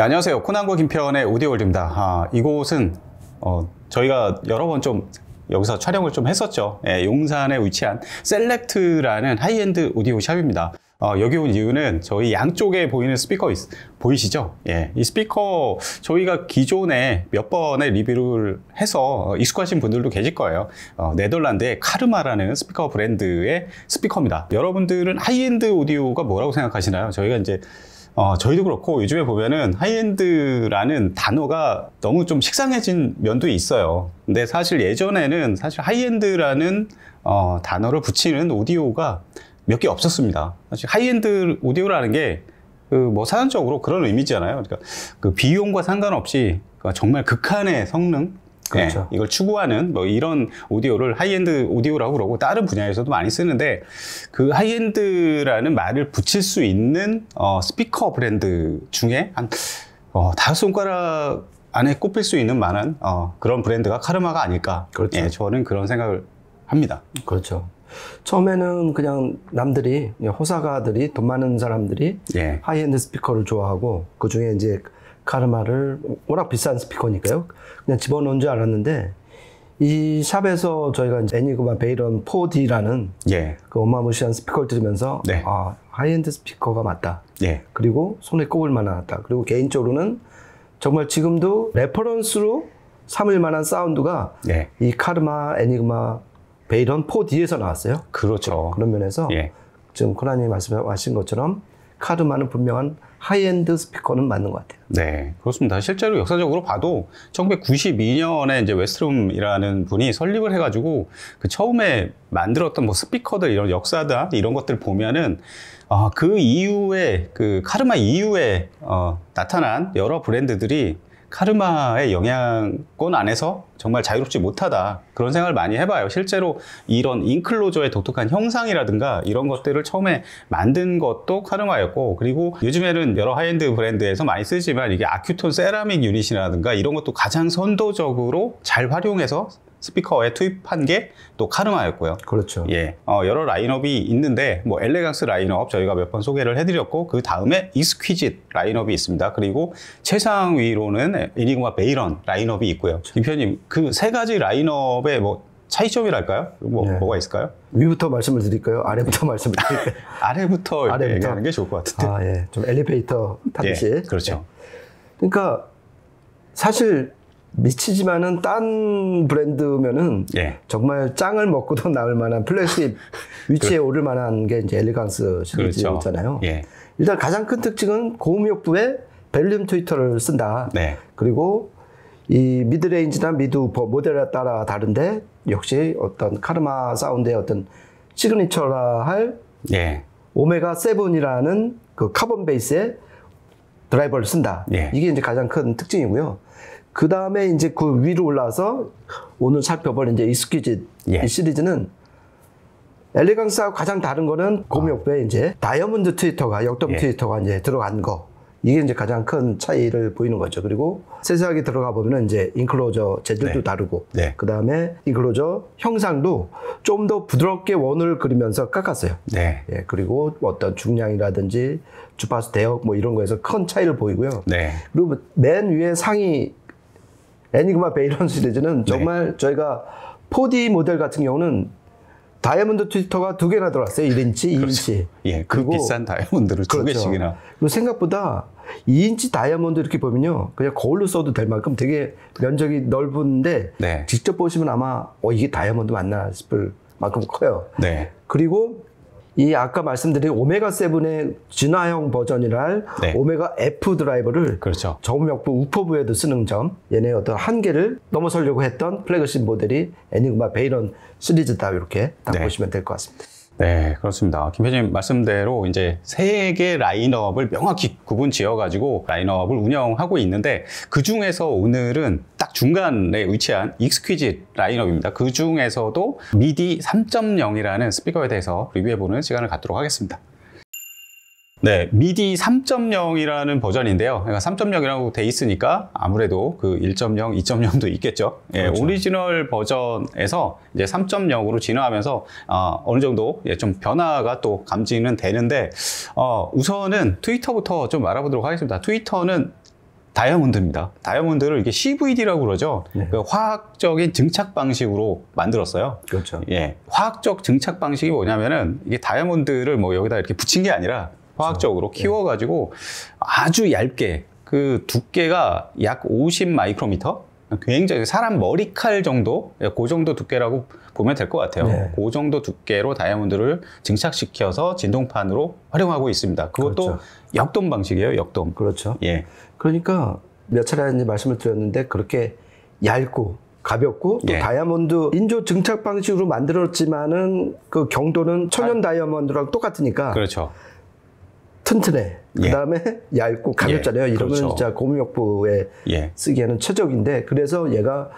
네, 안녕하세요. 코난고 김편의 오디오올드입니다 아, 이곳은 어, 저희가 여러 번 좀 여기서 촬영을 좀 했었죠. 예, 용산에 위치한 셀렉트라는 하이엔드 오디오 샵입니다. 어, 여기 온 이유는 저희 양쪽에 보이는 스피커 있, 보이시죠? 예, 이 스피커 저희가 기존에 몇 번의 리뷰를 해서 익숙하신 분들도 계실 거예요. 어, 네덜란드의 카르마라는 스피커 브랜드의 스피커입니다. 여러분들은 하이엔드 오디오가 뭐라고 생각하시나요? 저희가 이제 어, 저희도 그렇고 요즘에 보면은 하이엔드라는 단어가 너무 좀 식상해진 면도 있어요. 근데 사실 예전에는 사실 하이엔드라는 어, 단어를 붙이는 오디오가 몇 개 없었습니다. 사실 하이엔드 오디오라는 게 그 뭐 사전적으로 그런 의미잖아요. 그러니까 그 비용과 상관없이 그 정말 극한의 성능, 그렇죠. 예, 이걸 추구하는 뭐 이런 오디오를 하이엔드 오디오라고 그러고 다른 분야에서도 많이 쓰는데 그 하이엔드라는 말을 붙일 수 있는 어, 스피커 브랜드 중에 한 어, 다섯 손가락 안에 꼽힐 수 있는 만한 어, 그런 브랜드가 카르마가 아닐까. 그렇죠. 예, 저는 그런 생각을 합니다. 그렇죠. 처음에는 그냥 남들이 호사가들이 돈 많은 사람들이 예. 하이엔드 스피커를 좋아하고 그 중에 이제 카르마를 워낙 비싼 스피커니까요. 그냥 집어넣은 줄 알았는데 이 샵에서 저희가 애니그마 베이런 4D라는 예. 그 어마무시한 스피커를 들으면서 네. 아, 하이엔드 스피커가 맞다. 예. 그리고 손에 꼽을 만하다. 그리고 개인적으로는 정말 지금도 레퍼런스로 삼을 만한 사운드가 예. 이 카르마 애니그마 베이런 4D에서 나왔어요. 그렇죠. 그런 면에서 예. 지금 코나님 말씀하신 것처럼 카르마는 분명한 하이엔드 스피커는 맞는 것 같아요. 네, 그렇습니다. 실제로 역사적으로 봐도 1992년에 이제 웨스트룸이라는 분이 설립을 해가지고 그 처음에 만들었던 뭐 스피커들 이런 역사다 이런 것들 보면은 아, 그 이후에 그 카르마 이후에 어, 나타난 여러 브랜드들이 카르마의 영향권 안에서 정말 자유롭지 못하다 그런 생각을 많이 해봐요. 실제로 이런 인클로저의 독특한 형상이라든가 이런 것들을 처음에 만든 것도 카르마였고 그리고 요즘에는 여러 하이엔드 브랜드에서 많이 쓰지만 이게 아큐톤 세라믹 유닛이라든가 이런 것도 가장 선도적으로 잘 활용해서 스피커에 투입한 게 또 카르마였고요. 그렇죠. 예. 어, 여러 라인업이 있는데 뭐 엘레강스 라인업 저희가 몇 번 소개를 해드렸고 그 다음에 익스퀴짓 라인업이 있습니다. 그리고 최상위로는 이니그마 베이런 라인업이 있고요. 김표님 그렇죠. 그세 가지 라인업의 뭐 차이점이랄까요? 뭐, 네. 뭐가 있을까요? 위부터 말씀을 드릴까요? 아래부터 말씀을 드릴까요? 아래부터, 아래부터 얘기하는 게 좋을 것 같은데. 아, 예. 좀 엘리베이터 예, 타듯이. 예, 그렇죠. 예. 그러니까 사실 미치지만은 딴 브랜드면은 예. 정말 짱을 먹고도 나올 만한 플래시 위치에 그렇... 오를 만한 게 이제 엘리강스 시리즈잖아요. 그렇죠. 예. 일단 가장 큰 특징은 고음역부에 벨륨 트위터를 쓴다. 네. 그리고 이 미드레인지나 미드 우퍼 모델에 따라 다른데 역시 어떤 카르마 사운드의 어떤 시그니처라 할 예. 오메가 세븐이라는 그 카본 베이스의 드라이버를 쓴다. 예. 이게 이제 가장 큰 특징이고요. 그 다음에 이제 그 위로 올라와서 오늘 살펴볼 이제 익스퀴즈 예. 이 시리즈는 엘리강스하고 가장 다른 거는 곰역배 에 아. 이제 다이아몬드 트위터가 역동 예. 트위터가 이제 들어간 거 이게 이제 가장 큰 차이를 보이는 거죠. 그리고 세세하게 들어가 보면 이제 인클로저 재질도 네. 다르고 네. 그 다음에 인클로저 형상도 좀 더 부드럽게 원을 그리면서 깎았어요. 네. 예, 그리고 어떤 중량이라든지 주파수 대역 뭐 이런 거에서 큰 차이를 보이고요. 네. 그리고 맨 위에 상위 애니그마 베일런 시리즈는 정말 저희가 4D 모델 같은 경우는 다이아몬드 트위터가 두 개나 들어왔어요. 1인치, 그렇죠. 2인치. 예, 그 그리고 비싼 다이아몬드를 그두 그렇죠. 개씩이나. 그리고 생각보다 2인치 다이아몬드 이렇게 보면요. 그냥 거울로 써도 될 만큼 되게 면적이 넓은데 네. 직접 보시면 아마 어 이게 다이아몬드 맞나 싶을 만큼 커요. 네. 그리고 이 아까 말씀드린 오메가 세븐의 진화형 버전이랄 네. 오메가 F 드라이버를 그렇죠. 저음역부 우포부에도 쓰는 점 얘네 어떤 한계를 넘어서려고 했던 플래그십 모델이 애니그마 베이런 시리즈다 이렇게 딱 네. 보시면 될 것 같습니다. 네, 그렇습니다. 김회진님 말씀대로 이제 세 개 라인업을 명확히 구분 지어가지고 라인업을 운영하고 있는데 그 중에서 오늘은 딱 중간에 위치한 익스퀴즈 라인업입니다. 그 중에서도 미디 3.0이라는 스피커에 대해서 리뷰해보는 시간을 갖도록 하겠습니다. 네, 미디 3.0이라는 버전인데요. 그러니까 3.0이라고 돼 있으니까 아무래도 그 1.0, 2.0도 있겠죠. 예, 그렇죠. 오리지널 버전에서 이제 3.0으로 진화하면서 어, 어느 정도 예, 좀 변화가 또 감지는 되는데 어, 우선은 트위터부터 좀 알아보도록 하겠습니다. 트위터는 다이아몬드입니다. 다이아몬드를 이게 CVD라고 그러죠. 네. 그 화학적인 증착 방식으로 만들었어요. 그렇죠. 예. 화학적 증착 방식이 뭐냐면은 이게 다이아몬드를 뭐 여기다 이렇게 붙인 게 아니라 화학적으로 그렇죠. 키워가지고 아주 얇게 그 두께가 약 50 마이크로미터 굉장히 사람 머리칼 정도 그 정도 두께라고 보면 될 것 같아요. 네. 그 정도 두께로 다이아몬드를 증착시켜서 진동판으로 활용하고 있습니다. 그것도 그렇죠. 역동 방식이에요. 역동 그렇죠. 예. 그러니까 몇 차례 말씀을 드렸는데 그렇게 얇고 가볍고 또 예. 다이아몬드 인조 증착 방식으로 만들었지만은 그 경도는 천연 아. 다이아몬드랑 똑같으니까 그렇죠. 튼튼해. 예. 그다음에 예. 얇고 가볍잖아요. 예. 이러면 그렇죠. 진짜 고무역부에 예. 쓰기에는 최적인데 그래서 얘가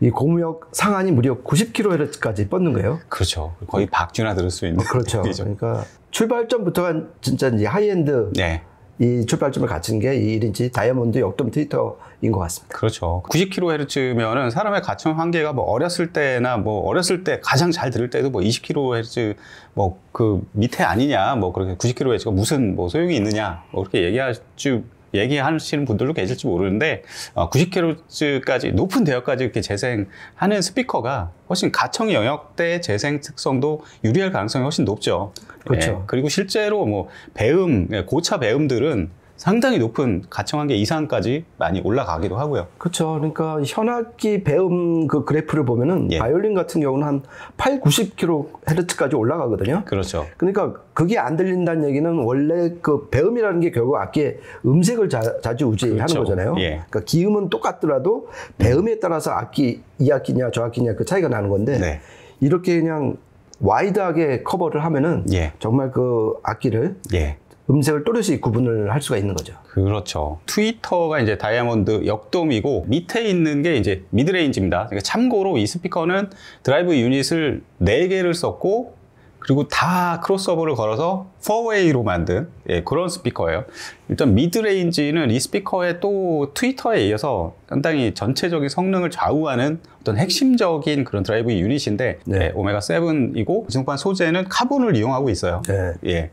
이 고무역 상한이 무려 90kHz까지 뻗는 거예요. 그렇죠. 거의 박쥐나 들을 수 있는. 어, 그렇죠. 그러니까 출발점부터가 진짜 이제 하이엔드 네. 이 출발점을 갖춘 게이일인지 다이아몬드 역돔 트위터인 것 같습니다. 그렇죠. 90kHz면은 사람의 가청 한계가 뭐 어렸을 때나 뭐 어렸을 때 가장 잘 들을 때도 뭐 20kHz 뭐 그 밑에 아니냐 뭐 그렇게 90kHz가 무슨 뭐 소용이 있느냐 뭐 그렇게 얘기할 줄 얘기하시는 분들도 계실지 모르는데 90kHz까지 어, 높은 대역까지 이렇게 재생하는 스피커가 훨씬 가청 영역대 재생 특성도 유리할 가능성이 훨씬 높죠. 그렇죠. 예, 그리고 실제로 뭐 배음 예, 고차 배음들은 상당히 높은 가청한 개 이상까지 많이 올라가기도 하고요. 그렇죠. 그러니까 현악기 배음 그 그래프를 보면은 예. 바이올린 같은 경우는 한 8, 90kHz까지 올라가거든요. 그렇죠. 그러니까 그게 안 들린다는 얘기는 원래 그 배음이라는 게 결국 악기의 음색을 자, 자주우지하는 그렇죠. 거잖아요. 예. 그러니까 기음은 똑같더라도 배음에 따라서 악기 이 악기냐 저 악기냐 그 차이가 나는 건데 네. 이렇게 그냥 와이드하게 커버를 하면은 예. 정말 그 악기를 예. 음색을 또렷이 구분을 할 수가 있는 거죠. 그렇죠. 트위터가 이제 다이아몬드 역돔이고 밑에 있는 게 이제 미드레인지입니다. 그러니까 참고로 이 스피커는 드라이브 유닛을 4개를 썼고 그리고 다 크로스오버를 걸어서 4웨이로 만든 예, 그런 스피커예요. 일단 미드레인지는 이스피커에또 트위터에 이어서 상당히 전체적인 성능을 좌우하는 어떤 핵심적인 그런 드라이브 유닛인데 네. 예, 오메가 7이고 기판 소재는 카본을 이용하고 있어요. 네. 예.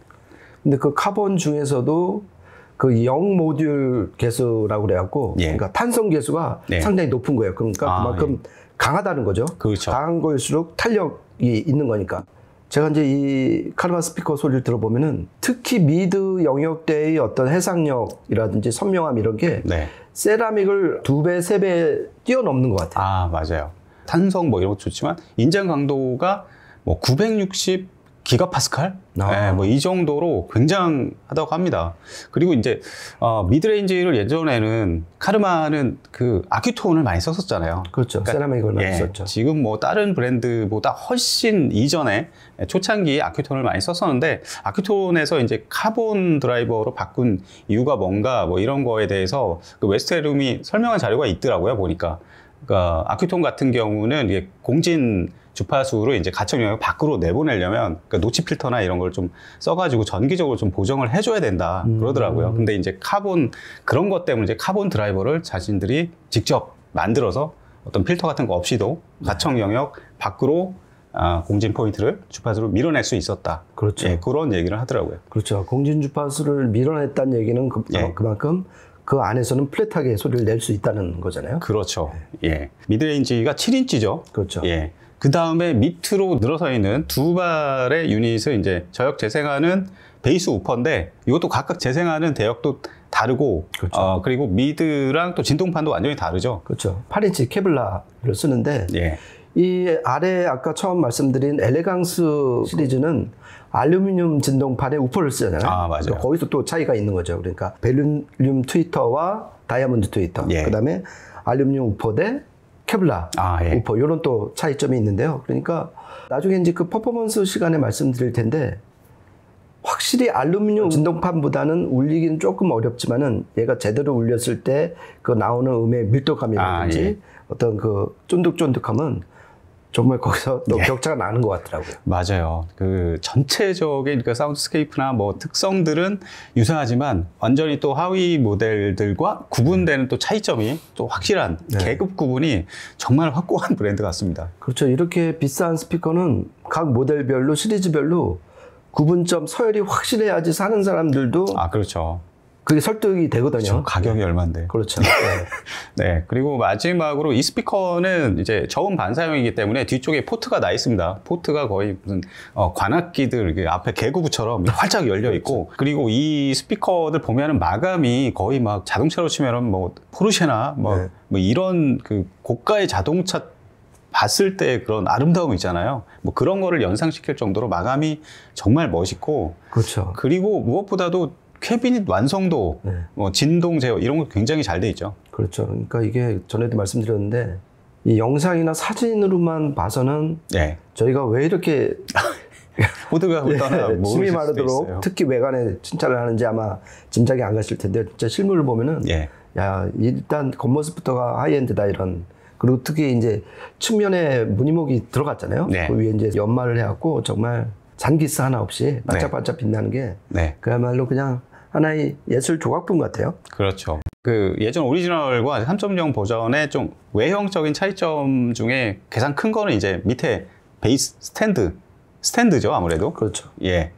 근데 그 카본 중에서도 그 영 모듈 개수라고 그래갖고 예. 그러니까 탄성 개수가 네. 상당히 높은 거예요. 그러니까 아, 그만큼 예. 강하다는 거죠. 그렇죠. 강한 걸수록 탄력이 있는 거니까. 제가 이제 이 카르마 스피커 소리를 들어보면은 특히 미드 영역대의 어떤 해상력이라든지 선명함 이런 게 네. 세라믹을 두 배, 세 배 뛰어넘는 것 같아요. 아, 맞아요. 탄성 뭐 이런 것 좋지만 인장 강도가 뭐 960, 기가파스칼? 아. 네, 뭐이 정도로 굉장하다고 합니다. 그리고 이제 어, 미드레인지를 예전에는 카르마는 그 아큐톤을 많이 썼었잖아요. 그렇죠. 그러니까, 세라믹을 많이 예, 썼죠. 지금 뭐 다른 브랜드보다 훨씬 이전에 초창기 아큐톤을 많이 썼었는데 아큐톤에서 이제 카본 드라이버로 바꾼 이유가 뭔가 뭐 이런 거에 대해서 그 웨스테룸이 설명한 자료가 있더라고요 보니까. 그러니까 아큐톤 같은 경우는 이게 공진 주파수로 이제 가청 영역 밖으로 내보내려면 그러니까 노치 필터나 이런 걸 좀 써가지고 전기적으로 좀 보정을 해줘야 된다 음. 그러더라고요. 음. 근데 이제 카본 그런 것 때문에 이제 카본 드라이버를 자신들이 직접 만들어서 어떤 필터 같은 거 없이도 가청 영역 밖으로 아, 공진 포인트를 주파수로 밀어낼 수 있었다. 그렇죠. 예, 그런 얘기를 하더라고요. 그렇죠. 공진 주파수를 밀어냈다는 얘기는 그, 예. 그만큼 그 안에서는 플랫하게 소리를 낼 수 있다는 거잖아요. 그렇죠. 예. 예. 미드레인지가 7인치죠. 그렇죠. 예. 그 다음에 밑으로 늘어서 있는 두 발의 유닛을 이제 저역 재생하는 베이스 우퍼인데 이것도 각각 재생하는 대역도 다르고 그렇죠. 어, 그리고 미드랑 또 진동판도 완전히 다르죠. 그렇죠. 8인치 케블라를 쓰는데 예. 이 아래 아까 처음 말씀드린 엘레강스 시리즈는 알루미늄 진동판에 우퍼를 쓰잖아요. 아, 맞아요. 그러니까 거기서 또 차이가 있는 거죠. 그러니까 벨륨 트위터와 다이아몬드 트위터. 예. 그다음에 알루미늄 우퍼 대 케블라, 아, 예. 우퍼 이런 또 차이점이 있는데요. 그러니까 나중에 이제 그 퍼포먼스 시간에 말씀드릴 텐데 확실히 알루미늄 진동판보다는 울리기는 조금 어렵지만은 얘가 제대로 울렸을 때 그 나오는 음의 밀도감이라든지 아, 예. 어떤 그 쫀득쫀득함은 정말 거기서 또 예. 네. 격차가 나는 것 같더라고요. 맞아요. 그 전체적인 그 그러니까 사운드스케이프나 뭐 특성들은 유사하지만 완전히 또 하위 모델들과 구분되는 또 차이점이 또 확실한 네. 계급 구분이 정말 확고한 브랜드 같습니다. 그렇죠. 이렇게 비싼 스피커는 각 모델별로 시리즈별로 구분점 서열이 확실해야지 사는 사람들도 아 그렇죠. 그게 설득이 되거든요. 그렇죠. 가격이 네. 얼마인데. 그렇죠. 네. 네. 네. 그리고 마지막으로 이 스피커는 이제 저음 반사형이기 때문에 뒤쪽에 포트가 나 있습니다. 포트가 거의 무슨 어, 관악기들 앞에 개구부처럼 활짝 열려 있고 그렇죠. 그리고 이 스피커들 보면은 마감이 거의 막 자동차로 치면은 뭐 포르쉐나 뭐, 네. 뭐 이런 그 고가의 자동차 봤을 때 그런 아름다움 있잖아요. 뭐 그런 거를 연상시킬 정도로 마감이 정말 멋있고. 그렇죠. 그리고 무엇보다도 캐비닛 완성도, 네. 뭐 진동 제어 이런 거 굉장히 잘 돼 있죠. 그렇죠. 그러니까 이게 전에도 말씀드렸는데 이 영상이나 사진으로만 봐서는 네. 저희가 왜 이렇게 호드가 예, 네, 숨이 마르도록 특히 외관에 칭찬을 하는지 아마 짐작이 안 갔을 텐데 진짜 실물을 보면은 예. 야 일단 겉모습부터가 하이엔드다 이런 그리고 특히 이제 측면에 무늬목이 들어갔잖아요. 네. 그 위에 이제 연말을 해갖고 정말 잔기스 하나 없이 반짝반짝 빛나는 게 네. 네. 그야말로 그냥 하나의 예술 조각품 같아요. 그렇죠. 그 예전 오리지널과 3.0 버전의 좀 외형적인 차이점 중에 가장 큰 거는 이제 밑에 베이스 스탠드 스탠드죠 아무래도 그렇죠 예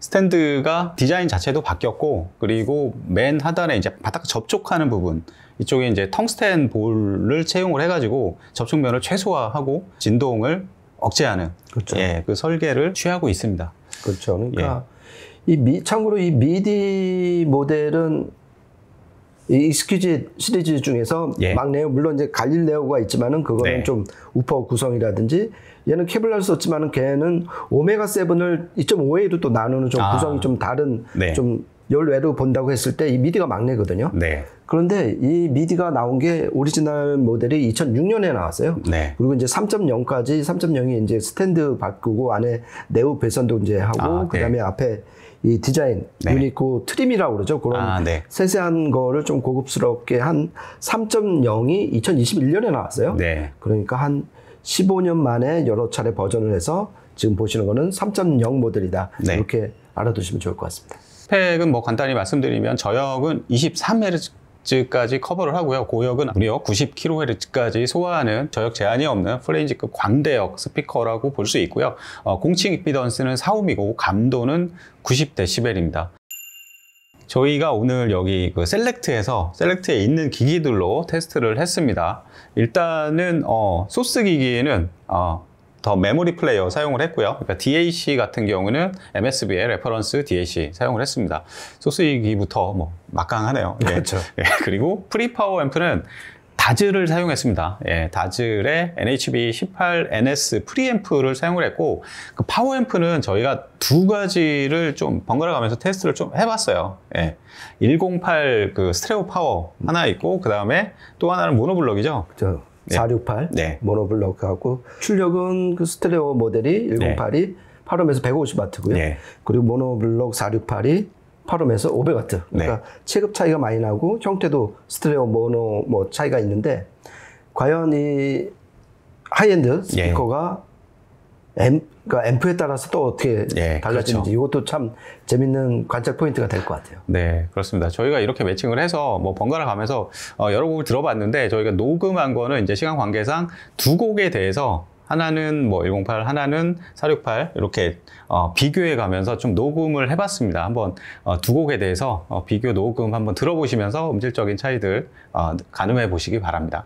스탠드가 디자인 자체도 바뀌었고 그리고 맨 하단에 이제 바닥 접촉하는 부분 이쪽에 이제 텅스텐 볼을 채용을 해가지고 접촉면을 최소화하고 진동을 억제하는 그렇죠. 예, 그 설계를 취하고 있습니다. 그렇죠. 그러니까 예. 이 미, 참고로 이 미디 모델은 이 익스큐지 시리즈 중에서 예. 막내요 물론 이제 갈릴레오가 있지만은 그거는 네. 좀 우퍼 구성이라든지 얘는 케블러를 썼지만은 걔는 오메가 7을 2.5A로 또 나누는 좀 아. 구성이 좀 다른 네. 좀 열외로 본다고 했을 때 이 미디가 막내거든요. 네. 그런데 이 미디가 나온 게 오리지널 모델이 2006년에 나왔어요. 네. 그리고 이제 3.0까지 3.0이 이제 스탠드 바꾸고 안에 내부 배선도 이제 하고 아, 네. 그다음에 네. 앞에 이 디자인, 네. 유니코 트림이라고 그러죠. 그런 아, 네. 세세한 거를 좀 고급스럽게 한 3.0이 2021년에 나왔어요. 네. 그러니까 한 15년 만에 여러 차례 버전을 해서 지금 보시는 거는 3.0 모델이다. 네. 이렇게 알아두시면 좋을 것 같습니다. 스펙은 뭐 간단히 말씀드리면 저역은 23Hz 까지 커버를 하고요. 고역은 무려 90kHz까지 소화하는 저역 제한이 없는 프레인지급 광대역 스피커라고 볼 수 있고요. 어, 공칭 이피던스는 4옴이고 감도는 90dB입니다. 저희가 오늘 여기 그 셀렉트에서 셀렉트에 있는 기기들로 테스트를 했습니다. 일단은 어, 소스 기기는 어, 더 메모리 플레이어 사용을 했고요. 그러니까 DAC 같은 경우는 MSB의 레퍼런스 DAC 사용을 했습니다. 소스이기부터 뭐 막강하네요. 예. 그렇죠. 예. 그리고 프리파워 앰프는 다즈를 사용했습니다. 예, 다즈의 NHB 18NS 프리앰프를 사용을 했고 그 파워앰프는 저희가 두 가지를 좀 번갈아 가면서 테스트를 좀 해봤어요. 예, 108 그 스트레오 파워 하나 있고 그 다음에 또 하나는 모노블럭이죠. 그렇죠. 네. 468 네. 모노블록하고 출력은 그 스테레오 모델이 108이 8음에서 150와트고요. 그리고 모노블록 468이 8음에서 500와트. 그러니까 네. 체급 차이가 많이 나고 형태도 스테레오 모노 뭐 차이가 있는데 과연 이 하이엔드 예. 스피커가 앰, 그러니까 앰프에 따라서 또 어떻게 예, 달라지는지 그렇죠. 이것도 참 재밌는 관찰 포인트가 될 것 같아요. 네, 그렇습니다. 저희가 이렇게 매칭을 해서 뭐 번갈아 가면서 어, 여러 곡을 들어봤는데 저희가 녹음한 거는 이제 시간 관계상 두 곡에 대해서 하나는 뭐 108, 하나는 468 이렇게 어, 비교해 가면서 좀 녹음을 해봤습니다. 한번 어, 두 곡에 대해서 어, 비교 녹음 한번 들어보시면서 음질적인 차이들 어, 가늠해 보시기 바랍니다.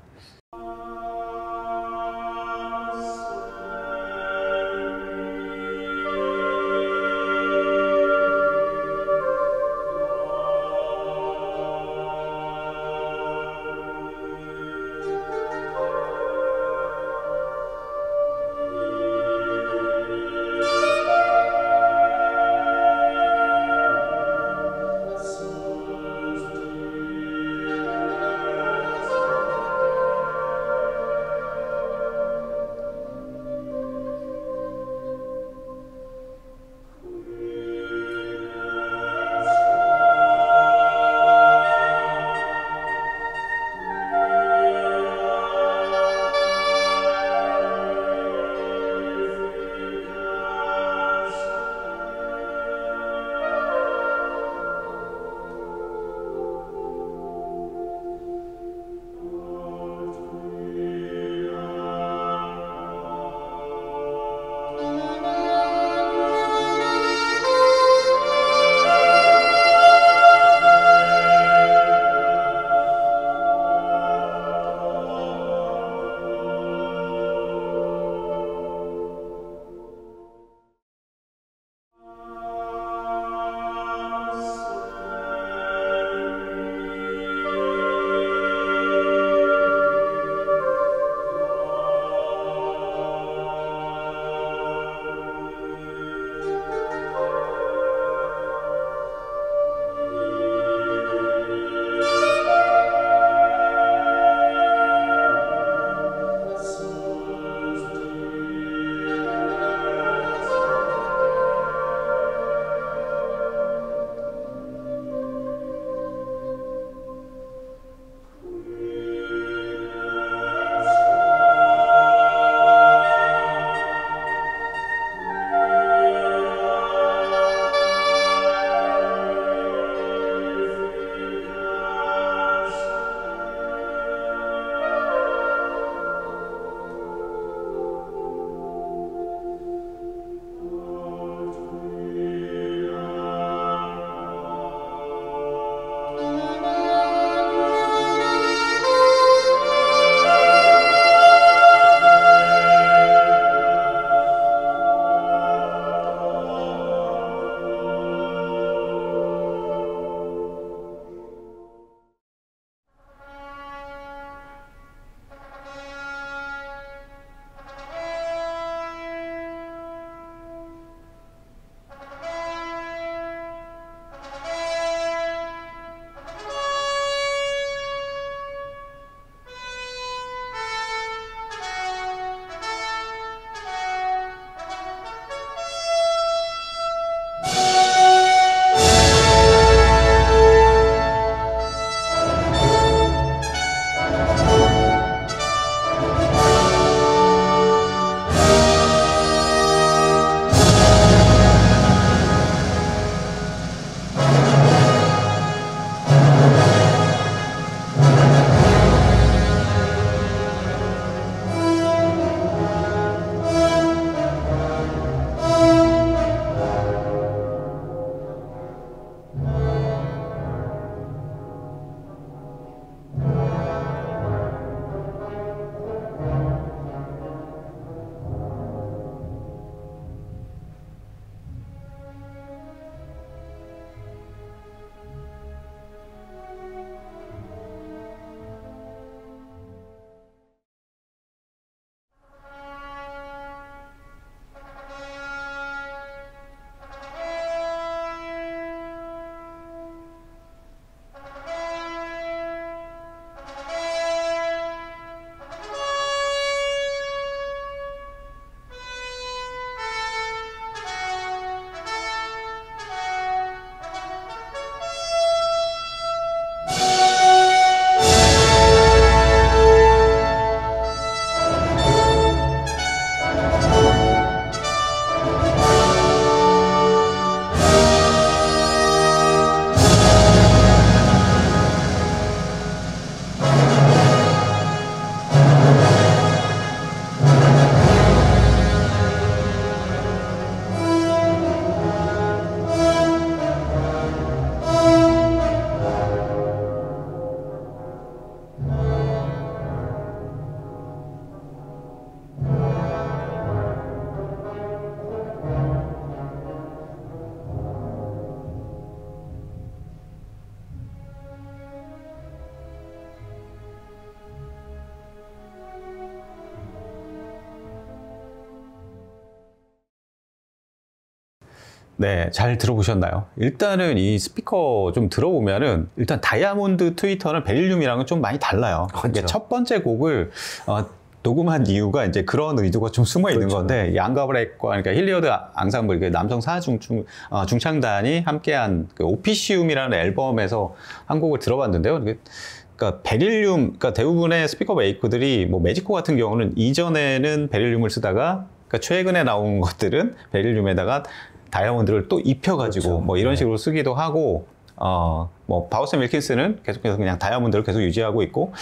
네, 잘 들어보셨나요? 일단은 이 스피커 좀 들어보면은 일단 다이아몬드 트위터는 베릴륨이랑은 좀 많이 달라요. 그렇죠. 첫 번째 곡을 어, 녹음한 이유가 이제 그런 의도가 좀 숨어 있는 그렇죠. 건데 양가브렉과 그러니까 힐리어드 아, 앙상블 그 남성 사중 중, 어, 중창단이 함께한 그 오피시움이라는 앨범에서 한 곡을 들어봤는데요. 그니까 베릴륨, 그니까 대부분의 스피커 메이커들이 뭐 매직코 같은 경우는 이전에는 베릴륨을 쓰다가 그러니까 최근에 나온 것들은 베릴륨에다가 다이아몬드를 또 입혀가지고 그렇죠. 뭐 이런 네. 식으로 쓰기도 하고 어 뭐 바우스 밀킨스는 계속해서 그냥 다이아몬드를 계속 유지하고 있고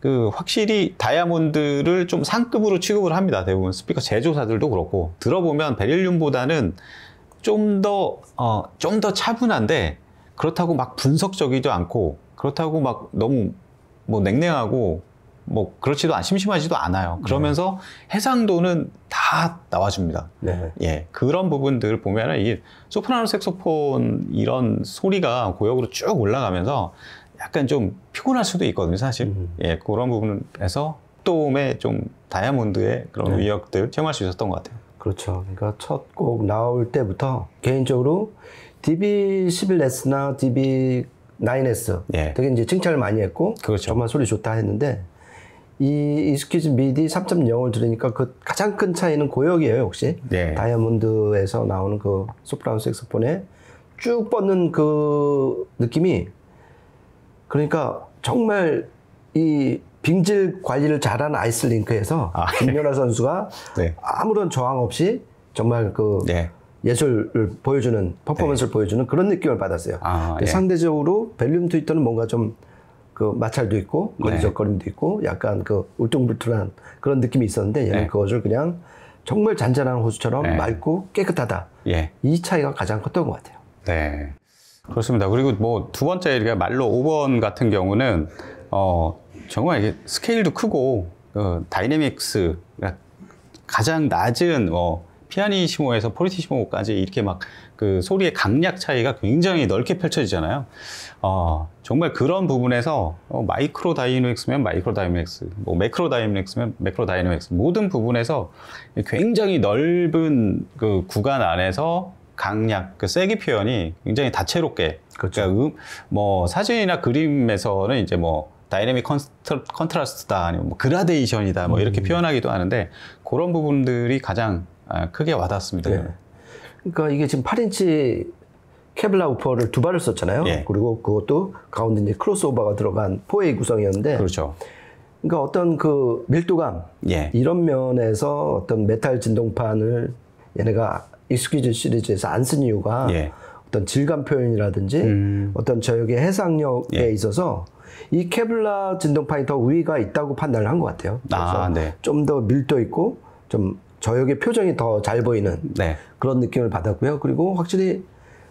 그 확실히 다이아몬드를 좀 상급으로 취급을 합니다. 대부분 스피커 제조사들도 그렇고 들어보면 베릴륨보다는 좀 더 어 좀더 어, 차분한데 그렇다고 막 분석적이지 않고 그렇다고 막 너무 뭐 냉랭하고 뭐 그렇지도 안 심심하지도 않아요. 네. 그러면서 해상도는 다 나와줍니다. 네. 예, 그런 부분들 보면은 이 소프라노 색소폰 이런 소리가 고역으로 쭉 올라가면서 약간 좀 피곤할 수도 있거든요, 사실. 음. 예, 그런 부분에서 또움의좀 다이아몬드의 그런 네. 위협들 체험할 수 있었던 것 같아요. 그렇죠. 그러니까 첫 곡 나올 때부터 개인적으로 DB11S나 DB9S 예. 되게 이제 칭찬을 많이 했고 그렇죠. 정말 소리 좋다 했는데 이 이스퀴즈 미디 3.0을 들으니까 그 가장 큰 차이는 고역이에요, 혹시? 네. 다이아몬드에서 나오는 그 소프라운 색소폰에 쭉 뻗는 그 느낌이 그러니까 정말 이 빙질 관리를 잘한 아이슬링크에서 아, 네. 김연아 선수가 네. 아무런 저항 없이 정말 그 네. 예술을 보여주는 퍼포먼스를 네. 보여주는 그런 느낌을 받았어요. 아, 예. 상대적으로 벨륨 트위터는 뭔가 좀그 마찰도 있고 네. 거리적거림도 있고 약간 그 울퉁불퉁한 그런 느낌이 있었는데 얘는 네. 그것을 그냥 정말 잔잔한 호수처럼 네. 맑고 깨끗하다. 예. 이 차이가 가장 컸던 것 같아요. 네. 그렇습니다. 그리고 뭐 두 번째 우리가 말로 5번 같은 경우는 어 정말 이게 스케일도 크고 어, 다이내믹스 가장 낮은 어 피아니시모에서 포리티시모까지 이렇게 막 그 소리의 강약 차이가 굉장히 넓게 펼쳐지잖아요. 어, 정말 그런 부분에서 어, 마이크로 다이노믹스면 마이크로 다이노믹스, 뭐 매크로 다이노믹스면 매크로 다이노믹스 모든 부분에서 굉장히 넓은 그 구간 안에서 강약, 그 세기 표현이 굉장히 다채롭게 그렇죠. 그러니까 음, 뭐 사진이나 그림에서는 이제 뭐 다이내믹 컨트 컨트라스트다 아니면 뭐 그라데이션이다 뭐 이렇게 음. 표현하기도 하는데 그런 부분들이 가장 아, 크게 와닿습니다. 네. 그러니까 이게 지금 8인치 케블라 우퍼를 두 발을 썼잖아요. 예. 그리고 그것도 가운데 이제 크로스오버가 들어간 4A 구성이었는데. 그렇죠. 그러니까 어떤 그 밀도감 예. 이런 면에서 어떤 메탈 진동판을 얘네가 익스퀴즈 시리즈에서 안 쓴 이유가 예. 어떤 질감 표현이라든지 음. 어떤 저역의 해상력에 예. 있어서 이 케블라 진동판이 더 우위가 있다고 판단을 한 것 같아요. 아, 그래서 아, 네. 좀더 밀도 있고 좀 저역의 표정이 더 잘 보이는 네. 그런 느낌을 받았고요. 그리고 확실히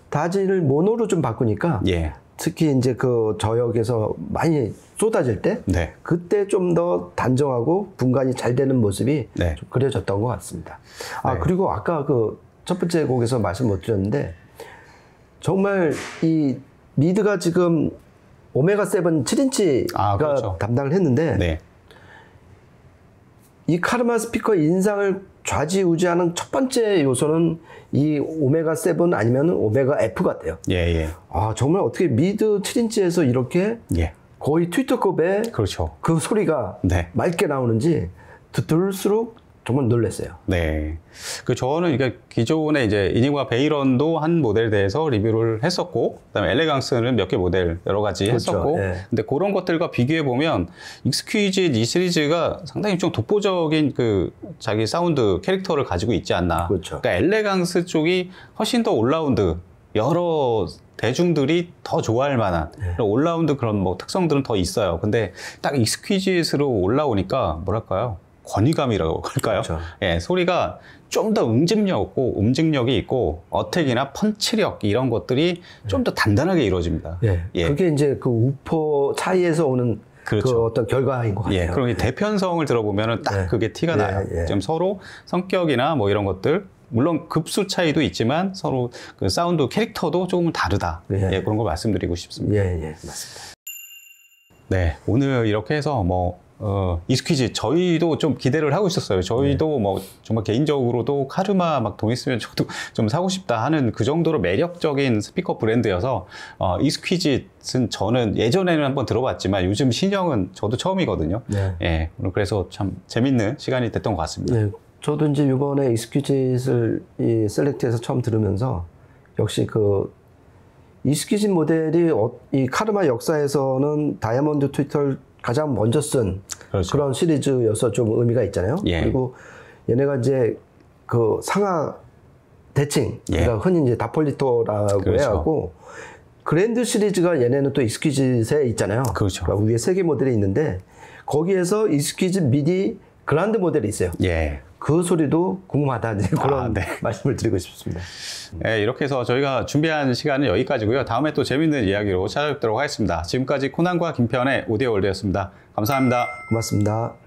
다지를 모노로 좀 바꾸니까 예. 특히 이제 그 저역에서 많이 쏟아질 때 네. 그때 좀 더 단정하고 분간이 잘 되는 모습이 네. 그려졌던 것 같습니다. 아 네. 그리고 아까 그 첫 번째 곡에서 말씀 못 드렸는데 정말 이 미드가 지금 오메가 세븐 7인치가 아, 그렇죠. 담당을 했는데 네. 이 카르마 스피커 인상을 좌지우지하는 첫 번째 요소는 이 오메가 7 아니면 오메가 F 같아요. 예, 예. 아, 정말 어떻게 미드 7인치에서 이렇게 예. 거의 트위터급의 그렇죠. 그 소리가 네. 맑게 나오는지 들을수록 정말 놀랐어요. 네. 그 저는 이게 기존에 이제 이닝과 베이런도 한 모델에 대해서 리뷰를 했었고, 그다음에 엘레강스는 몇 개 모델 여러 가지 그렇죠. 했었고, 네. 근데 그런 것들과 비교해 보면 익스퀴즈 이 시리즈가 상당히 좀 독보적인 그 자기 사운드 캐릭터를 가지고 있지 않나. 그렇죠. 그러니까 엘레강스 쪽이 훨씬 더 올라운드 여러 대중들이 더 좋아할 만한 네. 올라운드 그런 뭐 특성들은 더 있어요. 근데 딱 익스퀴즈로 올라오니까 뭐랄까요? 권위감이라고 할까요? 그렇죠. 예, 소리가 좀 더 응집력 있고 움직력이 있고 어택이나 펀치력 이런 것들이 좀더 예. 단단하게 이루어집니다. 예. 예. 그게 이제 그 우퍼 차이에서 오는 그렇죠. 그 어떤 결과인 것 예, 같아요. 예, 그럼 이 대편성을 들어보면딱 예. 그게 티가 예, 나요. 예. 지금 서로 성격이나 뭐 이런 것들 물론 급수 차이도 있지만 서로 그 사운드 캐릭터도 조금 다르다. 예, 그런 걸 말씀드리고 싶습니다. 예, 예, 맞습니다. 네, 오늘 이렇게 해서 뭐 어, 이 스퀴즈 저희도 좀 기대를 하고 있었어요. 저희도 네. 뭐 정말 개인적으로도 카르마 막 돈 있으면 저도 좀 사고 싶다 하는 그 정도로 매력적인 스피커 브랜드여서 어, 이 스퀴즈는 저는 예전에는 한번 들어봤지만 요즘 신형은 저도 처음이거든요. 네. 예, 그래서 참 재밌는 시간이 됐던 것 같습니다. 네. 저도 이제 이번에 이스퀴즈를 이 셀렉트에서 처음 들으면서 역시 그 이스퀴즈 모델이 어, 이 카르마 역사에서는 다이아몬드 트위터 를 가장 먼저 쓴 그렇죠. 그런 시리즈여서 좀 의미가 있잖아요. 예. 그리고 얘네가 이제 그 상하 대칭, 예. 그러니까 흔히 이제 다폴리토라고 그렇죠. 해갖고 그랜드 시리즈가 얘네는 또 이스퀴즈에 있잖아요. 그렇죠. 그러니까 위에 세 개 모델이 있는데 거기에서 이스퀴즈 미디 그란드 모델이 있어요. 예. 그 소리도 궁금하다 아, 그런 아, 네. 말씀을 드리고 싶습니다. 네, 이렇게 해서 저희가 준비한 시간은 여기까지고요. 다음에 또 재밌는 이야기로 찾아뵙도록 하겠습니다. 지금까지 코난과 김편의 오디오월드였습니다. 감사합니다. 고맙습니다.